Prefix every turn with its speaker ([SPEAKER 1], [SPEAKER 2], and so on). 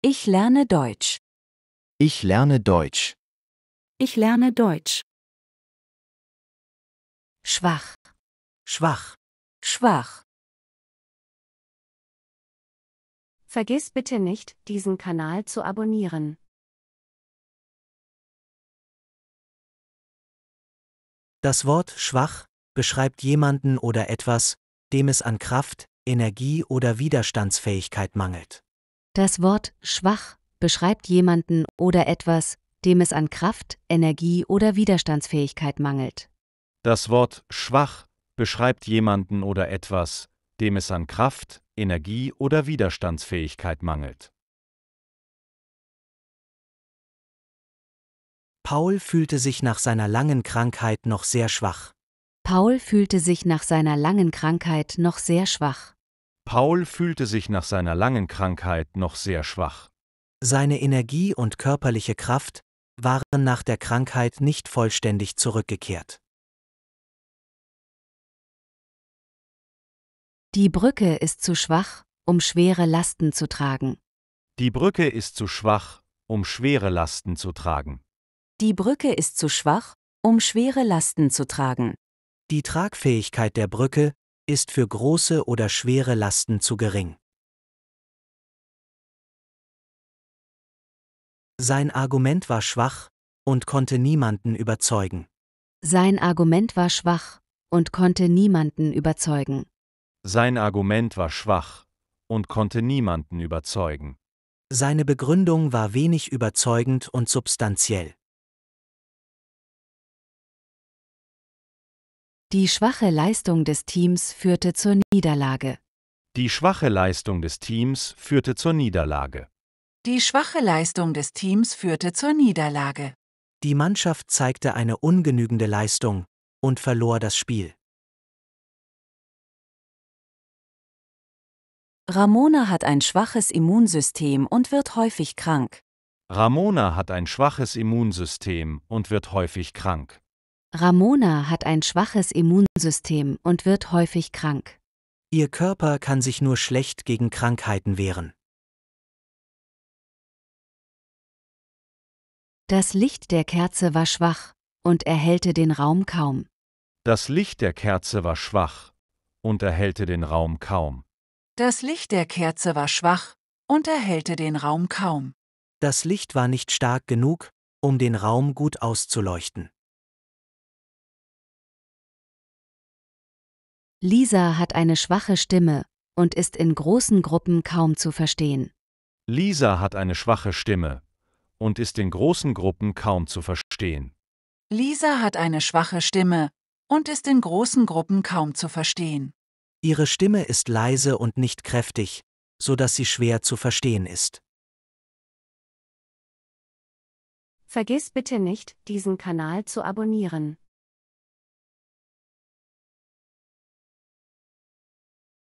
[SPEAKER 1] Ich lerne Deutsch. Ich lerne Deutsch. Ich lerne Deutsch. Schwach. Schwach. Schwach. Vergiss bitte nicht, diesen Kanal zu abonnieren. Das Wort
[SPEAKER 2] schwach beschreibt jemanden oder etwas, dem es an Kraft, Energie oder Widerstandsfähigkeit mangelt.
[SPEAKER 3] Das Wort schwach beschreibt jemanden oder etwas, dem es an Kraft, Energie oder Widerstandsfähigkeit mangelt.
[SPEAKER 4] Das Wort schwach beschreibt jemanden oder etwas, dem es an Kraft, Energie oder Widerstandsfähigkeit mangelt.
[SPEAKER 2] Paul fühlte sich nach seiner langen Krankheit noch sehr schwach.
[SPEAKER 3] Paul fühlte sich nach seiner langen Krankheit noch sehr schwach.
[SPEAKER 4] Paul fühlte sich nach seiner langen Krankheit noch sehr schwach.
[SPEAKER 3] Seine Energie und körperliche
[SPEAKER 2] Kraft waren nach der Krankheit nicht vollständig zurückgekehrt.
[SPEAKER 1] Die Brücke ist zu schwach,
[SPEAKER 3] um schwere Lasten zu tragen.
[SPEAKER 4] Die Brücke ist zu schwach, um schwere Lasten zu tragen.
[SPEAKER 3] Die Brücke ist zu schwach, um schwere Lasten zu tragen.
[SPEAKER 2] Die Tragfähigkeit der Brücke ist für große oder schwere Lasten zu gering. Sein
[SPEAKER 4] Argument war schwach und konnte niemanden überzeugen.
[SPEAKER 3] Sein Argument war schwach und konnte niemanden überzeugen.
[SPEAKER 4] Sein Argument war schwach und konnte niemanden überzeugen. Seine Begründung war wenig überzeugend
[SPEAKER 2] und substanziell.
[SPEAKER 3] Die schwache Leistung des Teams führte zur Niederlage.
[SPEAKER 4] Die schwache Leistung des Teams führte zur Niederlage.
[SPEAKER 3] Die schwache Leistung des Teams führte
[SPEAKER 1] zur Niederlage.
[SPEAKER 4] Die Mannschaft zeigte eine ungenügende Leistung und verlor
[SPEAKER 2] das Spiel.
[SPEAKER 3] Ramona hat ein schwaches Immunsystem und wird häufig krank.
[SPEAKER 4] Ramona hat ein schwaches Immunsystem und wird häufig krank.
[SPEAKER 3] Ramona hat ein schwaches Immunsystem und wird häufig krank. Ihr Körper kann sich nur schlecht
[SPEAKER 1] gegen Krankheiten wehren.
[SPEAKER 3] Das Licht der Kerze war schwach und erhellte den Raum kaum.
[SPEAKER 4] Das Licht der Kerze war schwach und erhellte den Raum kaum.
[SPEAKER 3] Das Licht
[SPEAKER 2] der Kerze war schwach und erhellte den Raum kaum.
[SPEAKER 4] Das Licht war nicht stark
[SPEAKER 2] genug, um den Raum gut auszuleuchten.
[SPEAKER 3] Lisa hat eine schwache Stimme und ist in großen Gruppen kaum zu verstehen.
[SPEAKER 4] Lisa hat eine schwache Stimme und ist in großen Gruppen kaum zu verstehen.
[SPEAKER 2] Lisa hat eine schwache Stimme und ist in großen Gruppen kaum zu verstehen.
[SPEAKER 4] Ihre Stimme ist leise und nicht kräftig,
[SPEAKER 2] so dass sie schwer zu verstehen ist.
[SPEAKER 1] Vergiss bitte nicht, diesen Kanal zu abonnieren.